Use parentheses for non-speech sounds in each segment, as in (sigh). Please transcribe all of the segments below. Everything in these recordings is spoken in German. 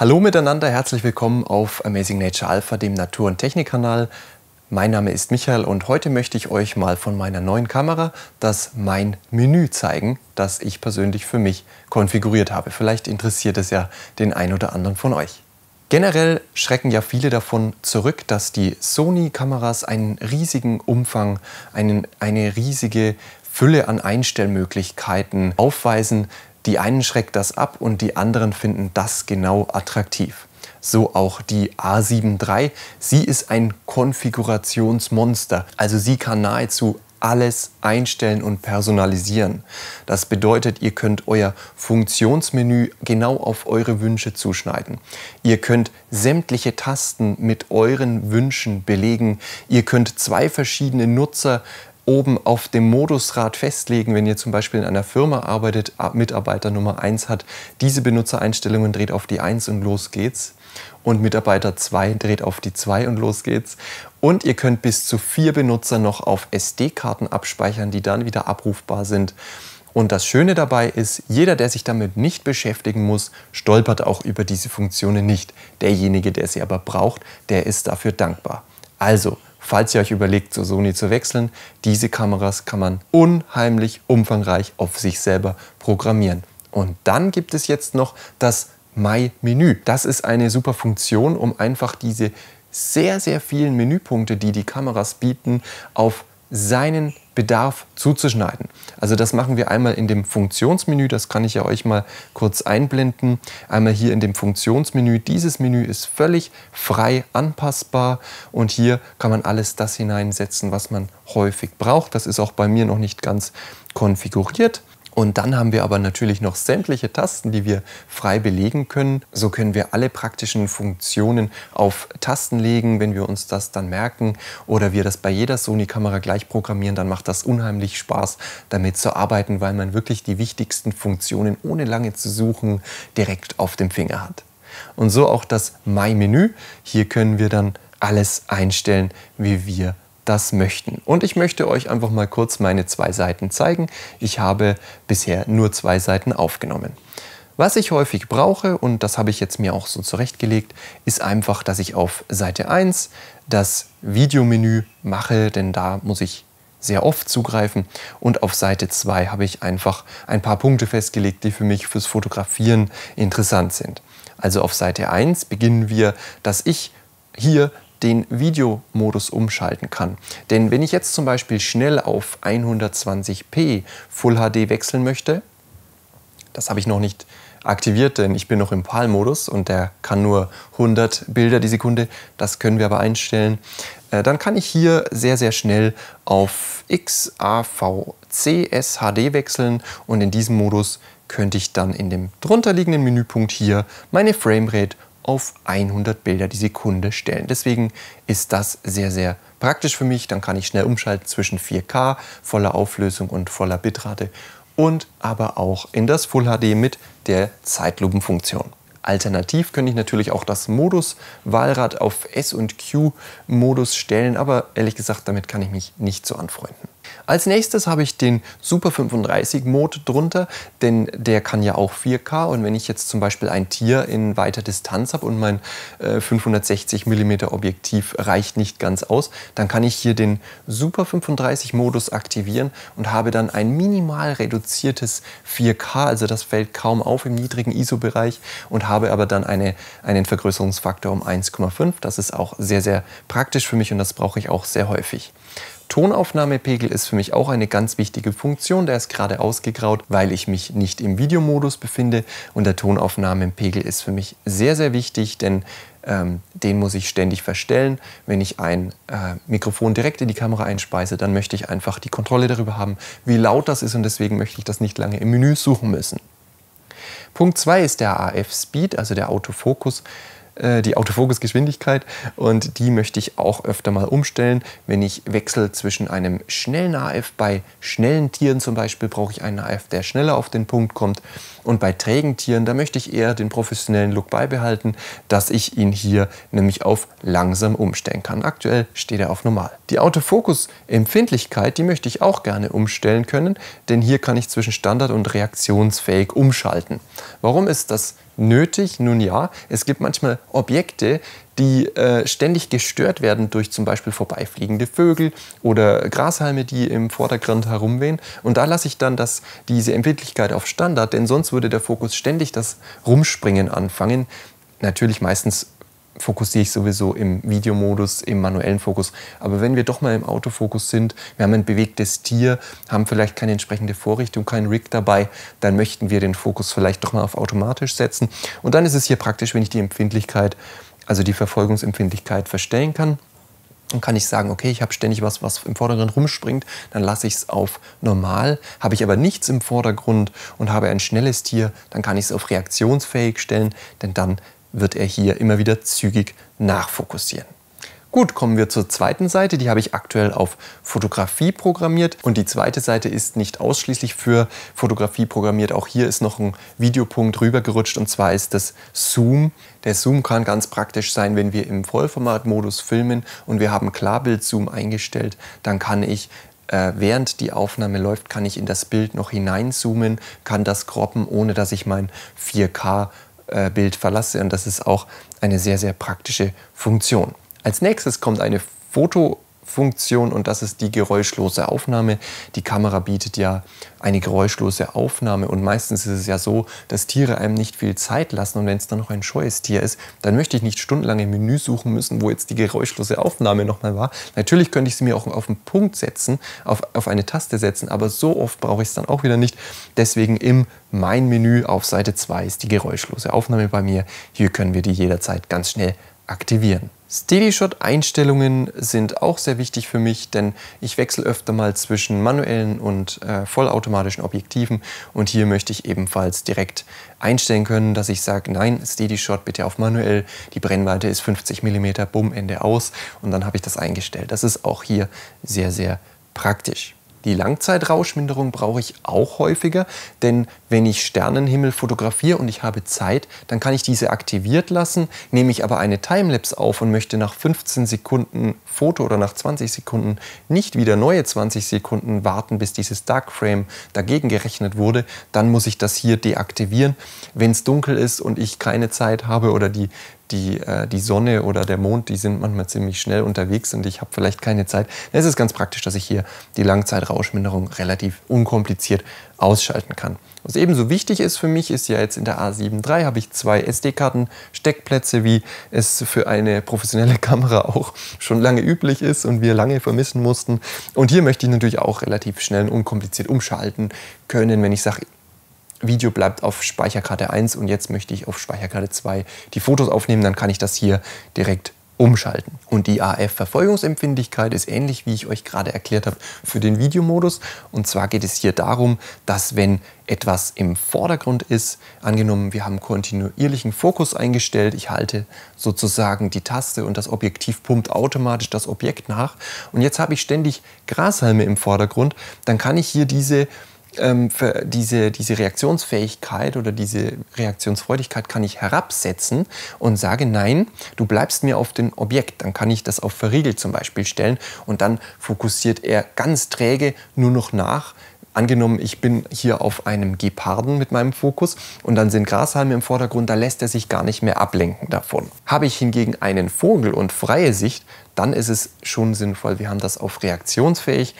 Hallo miteinander, herzlich willkommen auf Amazing Nature Alpha, dem Natur- und Technikkanal. Mein Name ist Michael und heute möchte ich euch mal von meiner neuen Kamera das Mein Menü zeigen, das ich persönlich für mich konfiguriert habe. Vielleicht interessiert es ja den einen oder anderen von euch. Generell schrecken ja viele davon zurück, dass die Sony-Kameras einen riesigen Umfang, einen, eine riesige Fülle an Einstellmöglichkeiten aufweisen, die einen schreckt das ab und die anderen finden das genau attraktiv. So auch die A7 III. Sie ist ein Konfigurationsmonster, also sie kann nahezu alles einstellen und personalisieren. Das bedeutet, ihr könnt euer Funktionsmenü genau auf eure Wünsche zuschneiden. Ihr könnt sämtliche Tasten mit euren Wünschen belegen. Ihr könnt zwei verschiedene Nutzer oben auf dem Modusrad festlegen, wenn ihr zum Beispiel in einer Firma arbeitet, Mitarbeiter Nummer 1 hat diese Benutzereinstellungen, dreht auf die 1 und los geht's. Und Mitarbeiter 2 dreht auf die 2 und los geht's. Und ihr könnt bis zu vier Benutzer noch auf SD-Karten abspeichern, die dann wieder abrufbar sind. Und das Schöne dabei ist, jeder, der sich damit nicht beschäftigen muss, stolpert auch über diese Funktionen nicht. Derjenige, der sie aber braucht, der ist dafür dankbar. Also, Falls ihr euch überlegt, zur Sony zu wechseln, diese Kameras kann man unheimlich umfangreich auf sich selber programmieren. Und dann gibt es jetzt noch das My Menü. Das ist eine super Funktion, um einfach diese sehr, sehr vielen Menüpunkte, die die Kameras bieten, auf seinen Bedarf zuzuschneiden. Also das machen wir einmal in dem Funktionsmenü, das kann ich ja euch mal kurz einblenden. Einmal hier in dem Funktionsmenü. Dieses Menü ist völlig frei anpassbar und hier kann man alles das hineinsetzen, was man häufig braucht. Das ist auch bei mir noch nicht ganz konfiguriert. Und dann haben wir aber natürlich noch sämtliche Tasten, die wir frei belegen können. So können wir alle praktischen Funktionen auf Tasten legen, wenn wir uns das dann merken oder wir das bei jeder Sony-Kamera gleich programmieren, dann macht das unheimlich Spaß, damit zu arbeiten, weil man wirklich die wichtigsten Funktionen ohne lange zu suchen direkt auf dem Finger hat. Und so auch das My-Menü. Hier können wir dann alles einstellen, wie wir das möchten. Und ich möchte euch einfach mal kurz meine zwei Seiten zeigen. Ich habe bisher nur zwei Seiten aufgenommen. Was ich häufig brauche, und das habe ich jetzt mir auch so zurechtgelegt, ist einfach, dass ich auf Seite 1 das Videomenü mache, denn da muss ich sehr oft zugreifen. Und auf Seite 2 habe ich einfach ein paar Punkte festgelegt, die für mich fürs Fotografieren interessant sind. Also auf Seite 1 beginnen wir, dass ich hier den Videomodus umschalten kann. Denn wenn ich jetzt zum Beispiel schnell auf 120p Full HD wechseln möchte, das habe ich noch nicht aktiviert, denn ich bin noch im PAL-Modus und der kann nur 100 Bilder die Sekunde. Das können wir aber einstellen. Äh, dann kann ich hier sehr, sehr schnell auf XAVCS HD wechseln und in diesem Modus könnte ich dann in dem drunterliegenden Menüpunkt hier meine Framerate auf 100 Bilder die Sekunde stellen. Deswegen ist das sehr, sehr praktisch für mich. Dann kann ich schnell umschalten zwischen 4K, voller Auflösung und voller Bitrate und aber auch in das Full HD mit der Zeitlupenfunktion. Alternativ könnte ich natürlich auch das Modus-Wahlrad auf S und Q-Modus stellen, aber ehrlich gesagt, damit kann ich mich nicht so anfreunden. Als nächstes habe ich den Super 35 Mode drunter, denn der kann ja auch 4K und wenn ich jetzt zum Beispiel ein Tier in weiter Distanz habe und mein äh, 560 mm Objektiv reicht nicht ganz aus, dann kann ich hier den Super 35 Modus aktivieren und habe dann ein minimal reduziertes 4K, also das fällt kaum auf im niedrigen ISO-Bereich und habe aber dann eine, einen Vergrößerungsfaktor um 1,5. Das ist auch sehr, sehr praktisch für mich und das brauche ich auch sehr häufig. Tonaufnahmepegel ist für mich auch eine ganz wichtige Funktion. Der ist gerade ausgegraut, weil ich mich nicht im Videomodus befinde. Und der Tonaufnahmepegel ist für mich sehr, sehr wichtig, denn ähm, den muss ich ständig verstellen. Wenn ich ein äh, Mikrofon direkt in die Kamera einspeise, dann möchte ich einfach die Kontrolle darüber haben, wie laut das ist und deswegen möchte ich das nicht lange im Menü suchen müssen. Punkt 2 ist der AF Speed, also der Autofokus. Äh, die Autofokusgeschwindigkeit. Und die möchte ich auch öfter mal umstellen. Wenn ich wechsle zwischen einem schnellen AF, bei schnellen Tieren zum Beispiel, brauche ich einen AF, der schneller auf den Punkt kommt. Und bei trägen Tieren, da möchte ich eher den professionellen Look beibehalten, dass ich ihn hier nämlich auf langsam umstellen kann. Aktuell steht er auf normal. Die Autofokusempfindlichkeit, die möchte ich auch gerne umstellen können, denn hier kann ich zwischen Standard- und reaktionsfähig umschalten. Warum ist das nötig? Nun ja, es gibt manchmal Objekte, die äh, ständig gestört werden durch zum Beispiel vorbeifliegende Vögel oder Grashalme, die im Vordergrund herumwehen. Und da lasse ich dann das, diese Empfindlichkeit auf Standard, denn sonst würde der Fokus ständig das Rumspringen anfangen. Natürlich meistens fokussiere ich sowieso im Videomodus, im manuellen Fokus. Aber wenn wir doch mal im Autofokus sind, wir haben ein bewegtes Tier, haben vielleicht keine entsprechende Vorrichtung, keinen Rig dabei, dann möchten wir den Fokus vielleicht doch mal auf automatisch setzen. Und dann ist es hier praktisch, wenn ich die Empfindlichkeit, also die Verfolgungsempfindlichkeit verstellen kann. Dann kann ich sagen, okay, ich habe ständig was, was im Vordergrund rumspringt, dann lasse ich es auf normal. Habe ich aber nichts im Vordergrund und habe ein schnelles Tier, dann kann ich es auf reaktionsfähig stellen, denn dann wird er hier immer wieder zügig nachfokussieren. Gut, kommen wir zur zweiten Seite. Die habe ich aktuell auf Fotografie programmiert. Und die zweite Seite ist nicht ausschließlich für Fotografie programmiert. Auch hier ist noch ein Videopunkt rübergerutscht und zwar ist das Zoom. Der Zoom kann ganz praktisch sein, wenn wir im Vollformatmodus filmen und wir haben Klarbild-Zoom eingestellt, dann kann ich äh, während die Aufnahme läuft, kann ich in das Bild noch hineinzoomen, kann das kroppen, ohne dass ich mein 4K äh, Bild verlasse. Und das ist auch eine sehr, sehr praktische Funktion. Als nächstes kommt eine Foto- Funktion und das ist die geräuschlose Aufnahme. Die Kamera bietet ja eine geräuschlose Aufnahme und meistens ist es ja so, dass Tiere einem nicht viel Zeit lassen und wenn es dann noch ein scheues Tier ist, dann möchte ich nicht stundenlang im Menü suchen müssen, wo jetzt die geräuschlose Aufnahme nochmal war. Natürlich könnte ich sie mir auch auf einen Punkt setzen, auf, auf eine Taste setzen, aber so oft brauche ich es dann auch wieder nicht. Deswegen im Mein Menü auf Seite 2 ist die geräuschlose Aufnahme bei mir. Hier können wir die jederzeit ganz schnell aktivieren. Steady-Shot-Einstellungen sind auch sehr wichtig für mich, denn ich wechsle öfter mal zwischen manuellen und äh, vollautomatischen Objektiven und hier möchte ich ebenfalls direkt einstellen können, dass ich sage, nein, Steady-Shot bitte auf manuell, die Brennweite ist 50 mm, bumm, Ende aus und dann habe ich das eingestellt. Das ist auch hier sehr, sehr praktisch. Die Langzeitrauschminderung brauche ich auch häufiger, denn wenn ich Sternenhimmel fotografiere und ich habe Zeit, dann kann ich diese aktiviert lassen. Nehme ich aber eine Timelapse auf und möchte nach 15 Sekunden Foto oder nach 20 Sekunden nicht wieder neue 20 Sekunden warten, bis dieses Dark Frame dagegen gerechnet wurde, dann muss ich das hier deaktivieren. Wenn es dunkel ist und ich keine Zeit habe oder die die, äh, die Sonne oder der Mond, die sind manchmal ziemlich schnell unterwegs und ich habe vielleicht keine Zeit. Es ist ganz praktisch, dass ich hier die Langzeitrauschminderung relativ unkompliziert ausschalten kann. Was ebenso wichtig ist für mich, ist ja jetzt in der A7 III habe ich zwei SD-Karten, Steckplätze, wie es für eine professionelle (laughs) Kamera auch schon lange üblich ist und wir lange vermissen mussten. Und hier möchte ich natürlich auch relativ schnell und unkompliziert umschalten können, wenn ich sage, Video bleibt auf Speicherkarte 1 und jetzt möchte ich auf Speicherkarte 2 die Fotos aufnehmen, dann kann ich das hier direkt umschalten. Und die AF-Verfolgungsempfindlichkeit ist ähnlich, wie ich euch gerade erklärt habe, für den Videomodus. Und zwar geht es hier darum, dass wenn etwas im Vordergrund ist, angenommen wir haben kontinuierlichen Fokus eingestellt, ich halte sozusagen die Taste und das Objektiv pumpt automatisch das Objekt nach und jetzt habe ich ständig Grashalme im Vordergrund, dann kann ich hier diese ähm, diese, diese Reaktionsfähigkeit oder diese Reaktionsfreudigkeit kann ich herabsetzen und sage, nein, du bleibst mir auf dem Objekt. Dann kann ich das auf verriegelt zum Beispiel stellen und dann fokussiert er ganz träge nur noch nach, angenommen, ich bin hier auf einem Geparden mit meinem Fokus und dann sind Grashalme im Vordergrund, da lässt er sich gar nicht mehr ablenken davon. Habe ich hingegen einen Vogel und freie Sicht, dann ist es schon sinnvoll, wir haben das auf reaktionsfähig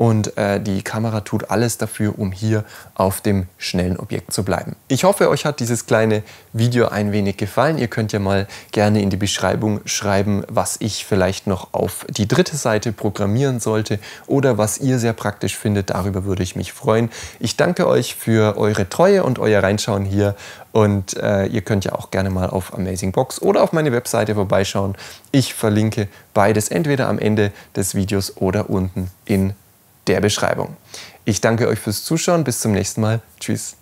und äh, die Kamera tut alles dafür, um hier auf dem schnellen Objekt zu bleiben. Ich hoffe, euch hat dieses kleine Video ein wenig gefallen. Ihr könnt ja mal gerne in die Beschreibung schreiben, was ich vielleicht noch auf die dritte Seite programmieren sollte oder was ihr sehr praktisch findet. Darüber würde ich mich freuen. Ich danke euch für eure Treue und euer Reinschauen hier und äh, ihr könnt ja auch gerne mal auf Amazing Box oder auf meine Webseite vorbeischauen. Ich verlinke beides entweder am Ende des Videos oder unten in der der Beschreibung. Ich danke euch fürs Zuschauen. Bis zum nächsten Mal. Tschüss.